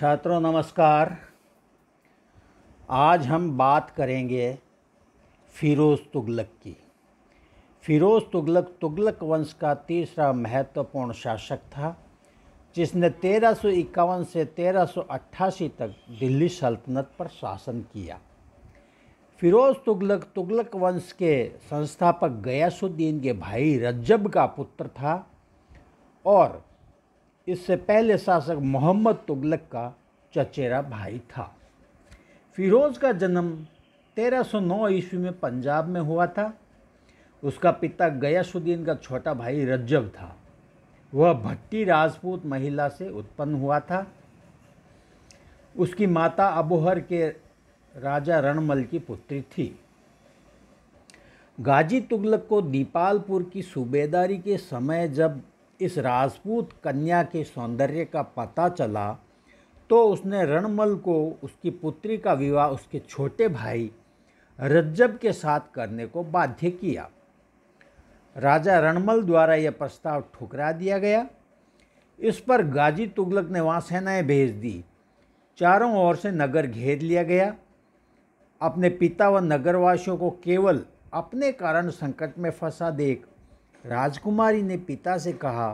छात्रों नमस्कार आज हम बात करेंगे फ़िरोज़ तुगलक की फ़िरोज़ तुगलक तुगलक वंश का तीसरा महत्वपूर्ण शासक था जिसने तेरह से तेरह तक दिल्ली सल्तनत पर शासन किया फ़िरोज़ तुगलक तुगलक वंश के संस्थापक गयासुद्दीन के भाई रज्जब का पुत्र था और इससे पहले शासक मोहम्मद तुगलक का चचेरा भाई था फिरोज़ का जन्म 1309 ईस्वी में पंजाब में हुआ था उसका पिता गयासुद्दीन का छोटा भाई रज्जब था वह भट्टी राजपूत महिला से उत्पन्न हुआ था उसकी माता अबोहर के राजा रणमल की पुत्री थी गाजी तुगलक को दीपालपुर की सूबेदारी के समय जब इस राजपूत कन्या के सौंदर्य का पता चला तो उसने रणमल को उसकी पुत्री का विवाह उसके छोटे भाई रज्जब के साथ करने को बाध्य किया राजा रणमल द्वारा यह प्रस्ताव ठुकरा दिया गया इस पर गाजी तुगलक ने वहाँ सेनाएं भेज दी चारों ओर से नगर घेर लिया गया अपने पिता व नगरवासियों को केवल अपने कारण संकट में फंसा देख राजकुमारी ने पिता से कहा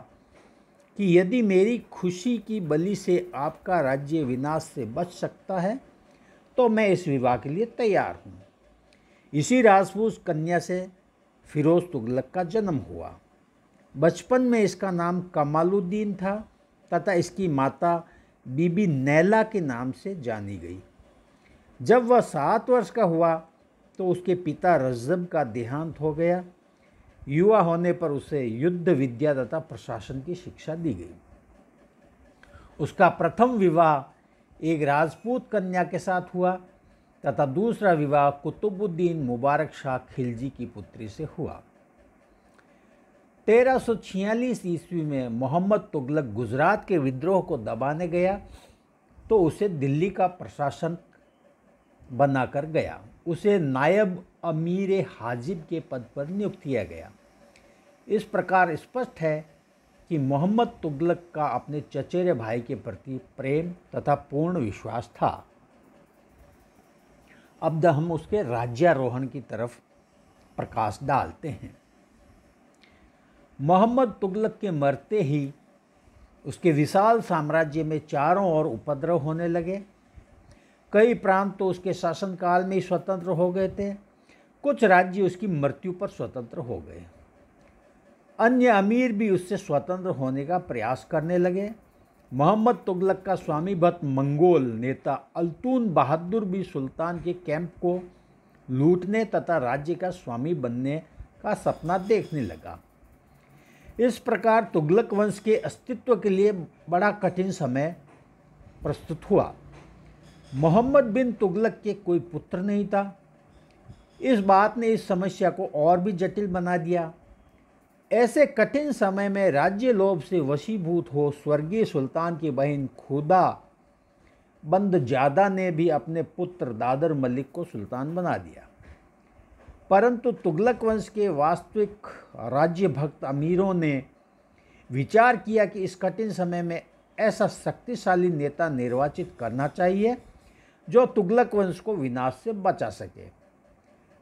कि यदि मेरी खुशी की बलि से आपका राज्य विनाश से बच सकता है तो मैं इस विवाह के लिए तैयार हूँ इसी राजपूत कन्या से फिरोज़ तुगलक का जन्म हुआ बचपन में इसका नाम कमालुद्दीन था तथा इसकी माता बीबी नैला के नाम से जानी गई जब वह सात वर्ष का हुआ तो उसके पिता रज्जब का देहांत हो गया युवा होने पर उसे युद्ध विद्या तथा प्रशासन की शिक्षा दी गई उसका प्रथम विवाह एक राजपूत कन्या के साथ हुआ तथा दूसरा विवाह कुतुबुद्दीन मुबारक शाह खिलजी की पुत्री से हुआ 1346 ईस्वी में मोहम्मद तुगलक गुजरात के विद्रोह को दबाने गया तो उसे दिल्ली का प्रशासन बनाकर गया उसे नायब अमीर हाजिब के पद पर नियुक्त किया गया इस प्रकार स्पष्ट है कि मोहम्मद तुगलक का अपने चचेरे भाई के प्रति प्रेम तथा पूर्ण विश्वास था अब हम उसके राज्यारोहण की तरफ प्रकाश डालते हैं मोहम्मद तुगलक के मरते ही उसके विशाल साम्राज्य में चारों ओर उपद्रव होने लगे कई प्रांत तो उसके शासनकाल में ही स्वतंत्र हो गए थे कुछ राज्य उसकी मृत्यु पर स्वतंत्र हो गए अन्य अमीर भी उससे स्वतंत्र होने का प्रयास करने लगे मोहम्मद तुगलक का स्वामी भक्त मंगोल नेता अल्तून बहादुर भी सुल्तान के कैंप को लूटने तथा राज्य का स्वामी बनने का सपना देखने लगा इस प्रकार तुगलक वंश के अस्तित्व के लिए बड़ा कठिन समय प्रस्तुत हुआ मोहम्मद बिन तुगलक के कोई पुत्र नहीं था इस बात ने इस समस्या को और भी जटिल बना दिया ऐसे कठिन समय में राज्य लोभ से वशीभूत हो स्वर्गीय सुल्तान की बहन खुदा बंद जादा ने भी अपने पुत्र दादर मलिक को सुल्तान बना दिया परंतु तुगलक वंश के वास्तविक राज्य भक्त अमीरों ने विचार किया कि इस कठिन समय में ऐसा शक्तिशाली नेता निर्वाचित करना चाहिए जो तुगलक वंश को विनाश से बचा सके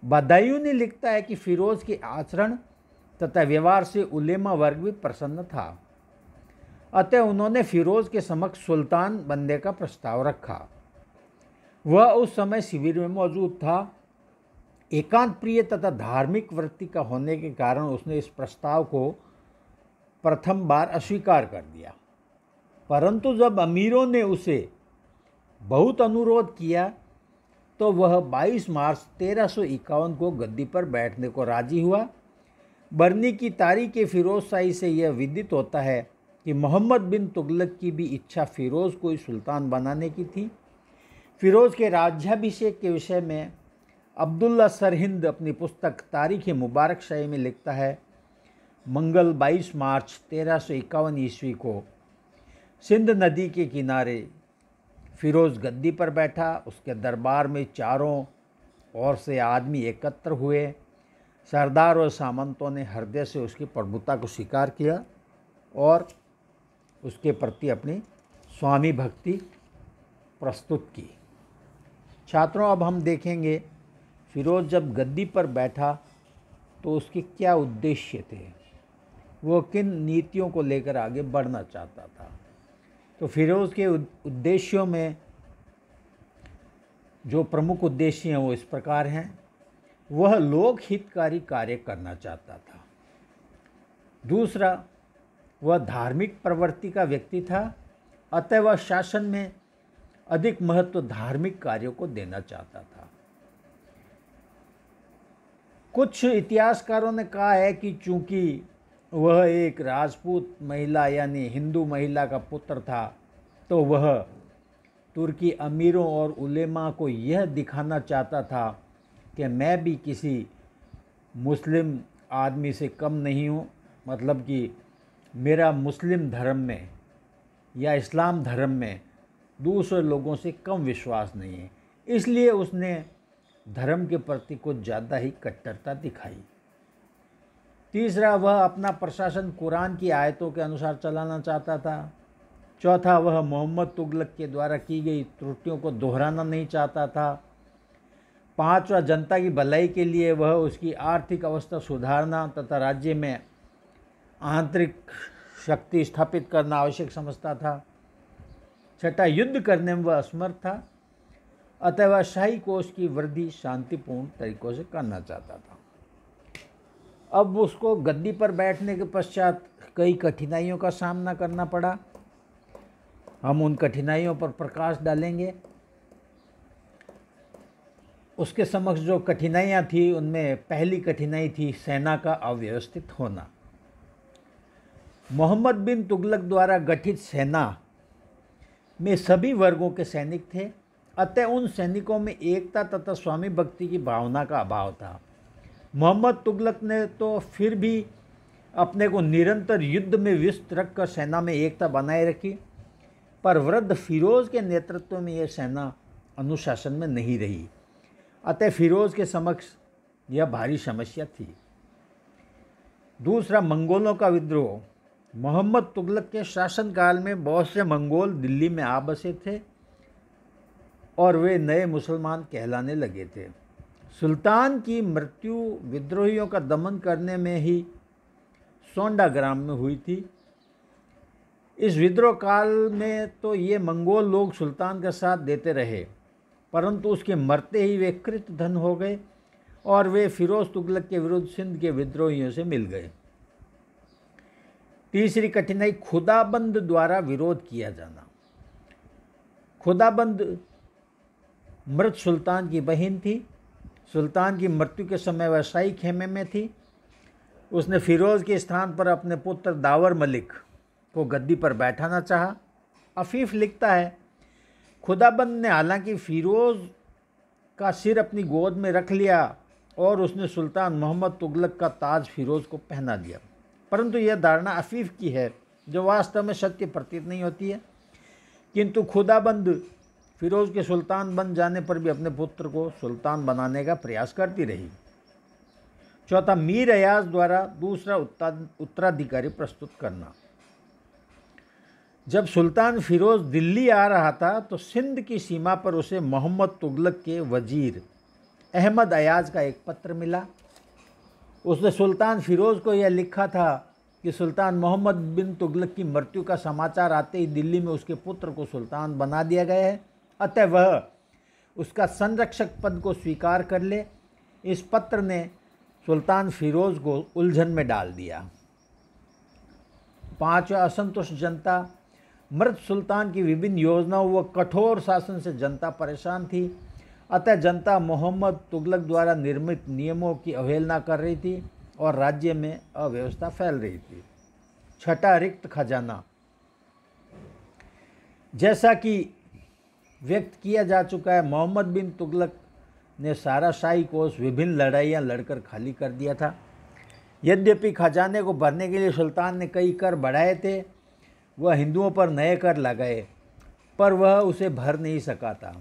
बदायूं ने लिखता है कि फिरोज़ के आचरण तथा व्यवहार से उलेमा वर्ग भी प्रसन्न था अतः उन्होंने फिरोज़ के समक्ष सुल्तान बनने का प्रस्ताव रखा वह उस समय शिविर में मौजूद था एकांत प्रिय तथा धार्मिक वृत्ति का होने के कारण उसने इस प्रस्ताव को प्रथम बार अस्वीकार कर दिया परंतु जब अमीरों ने उसे बहुत अनुरोध किया तो वह 22 मार्च तेरह को गद्दी पर बैठने को राजी हुआ बर्नी की तारीख फ़िरोज़ से यह विदित होता है कि मोहम्मद बिन तुगलक की भी इच्छा फ़िरोज़ को सुल्तान बनाने की थी फ़िरोज़ के राज्याभिषेक के विषय में अब्दुल्ला सरहिंद अपनी पुस्तक तारीख मुबारक शाही में लिखता है मंगल 22 मार्च तेरह सौ इक्यावन ईस्वी को सिंध नदी के किनारे फिरोज़ गद्दी पर बैठा उसके दरबार में चारों ओर से आदमी एकत्र हुए सरदार और सामंतों ने हृदय से उसकी प्रभुता को स्वीकार किया और उसके प्रति अपनी स्वामी भक्ति प्रस्तुत की छात्रों अब हम देखेंगे फिरोज जब गद्दी पर बैठा तो उसके क्या उद्देश्य थे वो किन नीतियों को लेकर आगे बढ़ना चाहता था तो फिरोज़ के उद्देश्यों में जो प्रमुख उद्देश्य हैं वो इस प्रकार हैं वह लोक हितकारी कार्य करना चाहता था दूसरा वह धार्मिक प्रवृत्ति का व्यक्ति था अतः वह शासन में अधिक महत्व धार्मिक कार्यों को देना चाहता था कुछ इतिहासकारों ने कहा है कि चूंकि वह एक राजपूत महिला यानी हिंदू महिला का पुत्र था तो वह तुर्की अमीरों और उलेमा को यह दिखाना चाहता था कि मैं भी किसी मुस्लिम आदमी से कम नहीं हूँ मतलब कि मेरा मुस्लिम धर्म में या इस्लाम धर्म में दूसरे लोगों से कम विश्वास नहीं है इसलिए उसने धर्म के प्रति कुछ ज़्यादा ही कट्टरता दिखाई तीसरा वह अपना प्रशासन कुरान की आयतों के अनुसार चलाना चाहता था चौथा वह मोहम्मद तुगलक के द्वारा की गई त्रुटियों को दोहराना नहीं चाहता था पांचवा जनता की भलाई के लिए वह उसकी आर्थिक अवस्था सुधारना तथा राज्य में आंतरिक शक्ति स्थापित करना आवश्यक समझता था छठा युद्ध करने में वह असमर्थ था अतः वह शाही कोष की वृद्धि शांतिपूर्ण तरीकों से करना चाहता था अब उसको गद्दी पर बैठने के पश्चात कई कठिनाइयों का सामना करना पड़ा हम उन कठिनाइयों पर प्रकाश डालेंगे उसके समक्ष जो कठिनाइयाँ थी उनमें पहली कठिनाई थी सेना का अव्यवस्थित होना मोहम्मद बिन तुगलक द्वारा गठित सेना में सभी वर्गों के सैनिक थे अतः उन सैनिकों में एकता तथा स्वामी भक्ति की भावना का अभाव था मोहम्मद तुगलक ने तो फिर भी अपने को निरंतर युद्ध में व्यस्त रखकर सेना में एकता बनाए रखी पर वृद्ध फिरोज़ के नेतृत्व में यह सेना अनुशासन में नहीं रही अतः फिरोज़ के समक्ष यह भारी समस्या थी दूसरा मंगोलों का विद्रोह मोहम्मद तुगलक के शासनकाल में बहुत से मंगोल दिल्ली में आ बसे थे और वे नए मुसलमान कहलाने लगे थे सुल्तान की मृत्यु विद्रोहियों का दमन करने में ही सोंडा ग्राम में हुई थी इस विद्रोह काल में तो ये मंगोल लोग सुल्तान का साथ देते रहे परंतु उसके मरते ही वे कृत धन हो गए और वे फिरोज तुगलक के विरुद्ध सिंध के विद्रोहियों से मिल गए तीसरी कठिनाई खुदाबंद द्वारा विरोध किया जाना खुदाबंद मृत सुल्तान की बहन थी सुल्तान की मृत्यु के समय शाही खेमे में थी उसने फिरोज़ के स्थान पर अपने पुत्र दावर मलिक को गद्दी पर बैठाना चाहा अफीफ लिखता है खुदाबंद ने हालांकि फ़िरोज़ का सिर अपनी गोद में रख लिया और उसने सुल्तान मोहम्मद तुगलक का ताज फिरोज़ को पहना दिया परंतु यह धारणा अफीफ की है जो वास्तव में सत्य प्रतीत नहीं होती है किंतु खुदाबंद फिरोज़ के सुल्तान बन जाने पर भी अपने पुत्र को सुल्तान बनाने का प्रयास करती रही चौथा मीर अयाज द्वारा दूसरा उत्तराधिकारी प्रस्तुत करना जब सुल्तान फ़िरोज़ दिल्ली आ रहा था तो सिंध की सीमा पर उसे मोहम्मद तुगलक के वजीर अहमद अयाज का एक पत्र मिला उसने सुल्तान फ़िरोज़ को यह लिखा था कि सुल्तान मोहम्मद बिन तुगलक की मृत्यु का समाचार आते ही दिल्ली में उसके पुत्र को सुल्तान बना दिया गया है अतः वह उसका संरक्षक पद को स्वीकार कर ले इस पत्र ने सुल्तान फ़िरोज़ को उलझन में डाल दिया पाँच असंतुष्ट जनता मृत सुल्तान की विभिन्न योजनाओं व कठोर शासन से जनता परेशान थी अतः जनता मोहम्मद तुगलक द्वारा निर्मित नियमों की अवहेलना कर रही थी और राज्य में अव्यवस्था फैल रही थी छठा रिक्त खजाना जैसा कि व्यक्त किया जा चुका है मोहम्मद बिन तुगलक ने सारा शाही कोष विभिन्न लड़ाइयाँ लड़कर खाली कर दिया था यद्यपि खजाने को भरने के लिए सुल्तान ने कई कर बढ़ाए थे वह हिंदुओं पर नए कर लगाए पर वह उसे भर नहीं सका था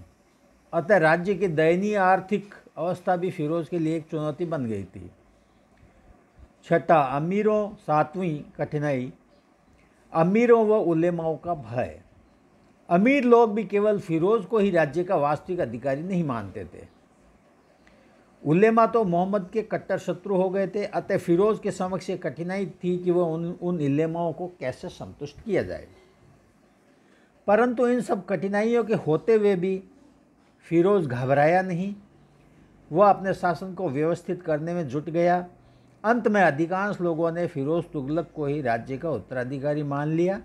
अतः राज्य की दयनीय आर्थिक अवस्था भी फिरोज़ के लिए एक चुनौती बन गई थी छठा अमीरों सातवीं कठिनाई अमीरों व उलेमाओं का भय अमीर लोग भी केवल फिरोज़ को ही राज्य का वास्तविक अधिकारी नहीं मानते थे उलेमा तो मोहम्मद के कट्टर शत्रु हो गए थे अतः फिरोज़ के समक्ष ये कठिनाई थी कि वह उन उन इलेमाओं को कैसे संतुष्ट किया जाए परंतु इन सब कठिनाइयों के होते हुए भी फिरोज़ घबराया नहीं वह अपने शासन को व्यवस्थित करने में जुट गया अंत में अधिकांश लोगों ने फिरोज़ तुगलक को ही राज्य का उत्तराधिकारी मान लिया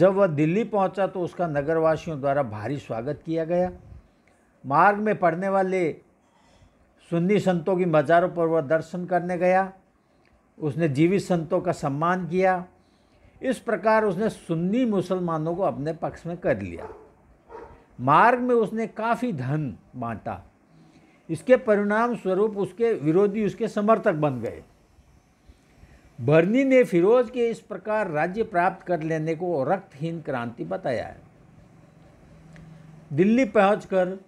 जब वह दिल्ली पहुंचा तो उसका नगरवासियों द्वारा भारी स्वागत किया गया मार्ग में पड़ने वाले सुन्नी संतों की मज़ारों पर वह दर्शन करने गया उसने जीवित संतों का सम्मान किया इस प्रकार उसने सुन्नी मुसलमानों को अपने पक्ष में कर लिया मार्ग में उसने काफ़ी धन बांटा इसके परिणाम स्वरूप उसके विरोधी उसके समर्थक बन गए बर्नी ने फिरोज के इस प्रकार राज्य प्राप्त कर लेने को रक्तहीन क्रांति बताया है दिल्ली पहुंचकर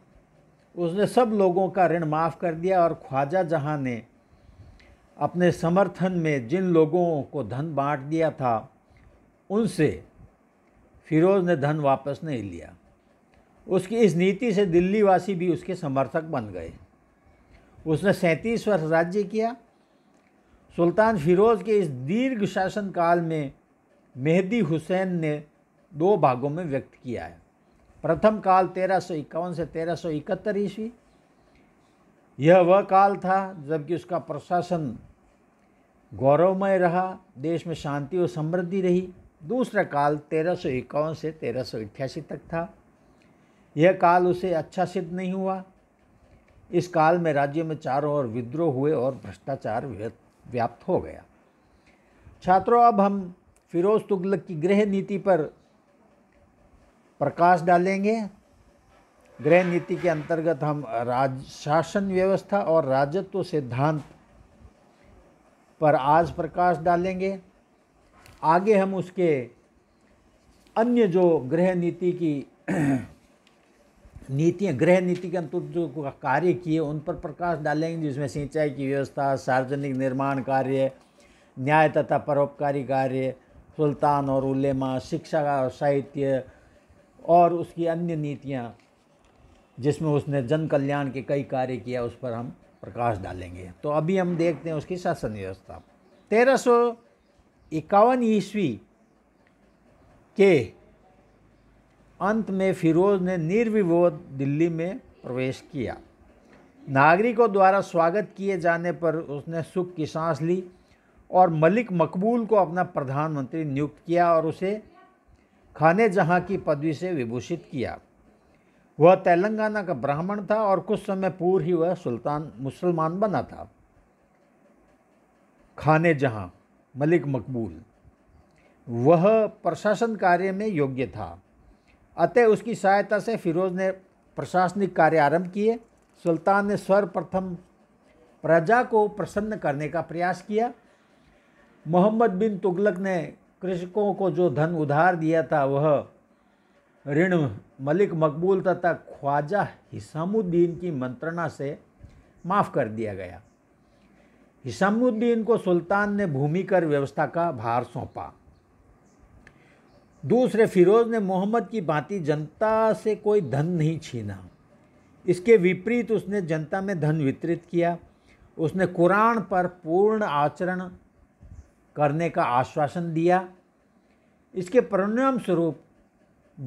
उसने सब लोगों का ऋण माफ़ कर दिया और ख्वाजा जहाँ ने अपने समर्थन में जिन लोगों को धन बांट दिया था उनसे फिरोज़ ने धन वापस नहीं लिया उसकी इस नीति से दिल्लीवासी भी उसके समर्थक बन गए उसने सैंतीस वर्ष राज्य किया सुल्तान फिरोज़ के इस दीर्घ शासनकाल में मेहदी हुसैन ने दो भागों में व्यक्त किया है प्रथम काल तेरह सौ इक्यावन से तेरह सौ इकहत्तर ईस्वी यह वह काल था जबकि उसका प्रशासन गौरवमय रहा देश में शांति और समृद्धि रही दूसरा काल तेरह सौ इक्यावन से तेरह सौ अठासी तक था यह काल उसे अच्छा सिद्ध नहीं हुआ इस काल में राज्य में चारों ओर विद्रोह हुए और भ्रष्टाचार व्याप्त हो गया छात्रों अब हम फिरोज़ तुगलक की गृह नीति पर प्रकाश डालेंगे गृह नीति के अंतर्गत हम राज शासन व्यवस्था और राजत्व सिद्धांत पर आज प्रकाश डालेंगे आगे हम उसके अन्य जो गृह नीति की नीतियाँ गृह नीति के अंतर्गत जो कार्य किए उन पर प्रकाश डालेंगे जिसमें सिंचाई की व्यवस्था सार्वजनिक निर्माण कार्य न्याय तथा परोपकारी कार्य सुल्तान और उलेमा शिक्षा साहित्य और उसकी अन्य नीतियाँ जिसमें उसने जन कल्याण के कई कार्य किया उस पर हम प्रकाश डालेंगे तो अभी हम देखते हैं उसकी शासन व्यवस्था तेरह सौ इक्यावन ईस्वी के अंत में फिरोज ने निर्विरोध दिल्ली में प्रवेश किया नागरिकों द्वारा स्वागत किए जाने पर उसने सुख की सांस ली और मलिक मकबूल को अपना प्रधानमंत्री नियुक्त किया और उसे खाने जहाँ की पदवी से विभूषित किया वह तेलंगाना का ब्राह्मण था और कुछ समय पूर्व ही वह सुल्तान मुसलमान बना था खाने जहाँ मलिक मकबूल वह प्रशासन कार्य में योग्य था अतः उसकी सहायता से फिरोज़ ने प्रशासनिक कार्य आरंभ किए सुल्तान ने सर्वप्रथम प्रजा को प्रसन्न करने का प्रयास किया मोहम्मद बिन तुगलक ने कृषकों को जो धन उधार दिया था वह ऋण मलिक मकबूल तथा ख्वाजा हिसामुद्दीन की मंत्रणा से माफ़ कर दिया गया हिसामुद्दीन को सुल्तान ने भूमि कर व्यवस्था का भार सौंपा दूसरे फिरोज ने मोहम्मद की भांति जनता से कोई धन नहीं छीना इसके विपरीत उसने जनता में धन वितरित किया उसने कुरान पर पूर्ण आचरण करने का आश्वासन दिया इसके परिणाम स्वरूप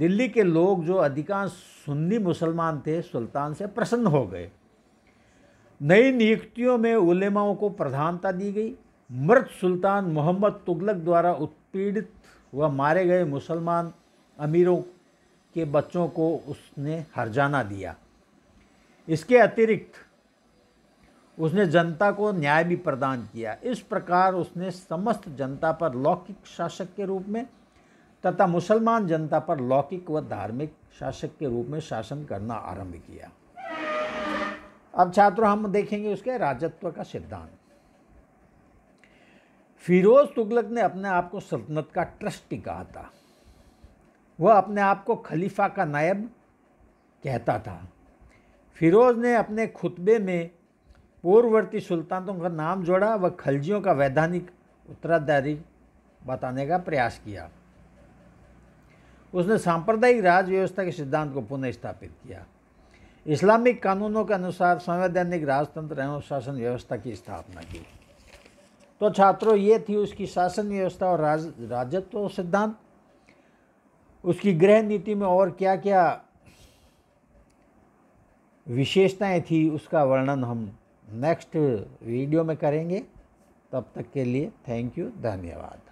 दिल्ली के लोग जो अधिकांश सुन्नी मुसलमान थे सुल्तान से प्रसन्न हो गए नई नियुक्तियों में उलेमाओं को प्रधानता दी गई मृत सुल्तान मोहम्मद तुगलक द्वारा उत्पीड़ित व मारे गए मुसलमान अमीरों के बच्चों को उसने हरजाना दिया इसके अतिरिक्त उसने जनता को न्याय भी प्रदान किया इस प्रकार उसने समस्त जनता पर लौकिक शासक के रूप में तथा मुसलमान जनता पर लौकिक व धार्मिक शासक के रूप में शासन करना आरंभ किया अब छात्रों हम देखेंगे उसके राजत्व का सिद्धांत फिरोज तुगलक ने अपने आप को सल्तनत का ट्रस्टी कहा था वह अपने आप को खलीफा का नायब कहता था फिरोज ने अपने खुतबे में पूर्ववर्ती सुल्तानों का नाम जोड़ा व खलजियों का वैधानिक उत्तराधिकारी बताने का प्रयास किया उसने सांप्रदायिक राजव्यवस्था व्यवस्था के सिद्धांत को पुनः स्थापित किया इस्लामिक कानूनों के अनुसार संवैधानिक राजतंत्र एवं शासन व्यवस्था की स्थापना की तो छात्रों ये थी उसकी शासन व्यवस्था और राज राजत्व सिद्धांत उसकी गृह नीति में और क्या क्या विशेषताएं थी उसका वर्णन हम नेक्स्ट वीडियो में करेंगे तब तक के लिए थैंक यू धन्यवाद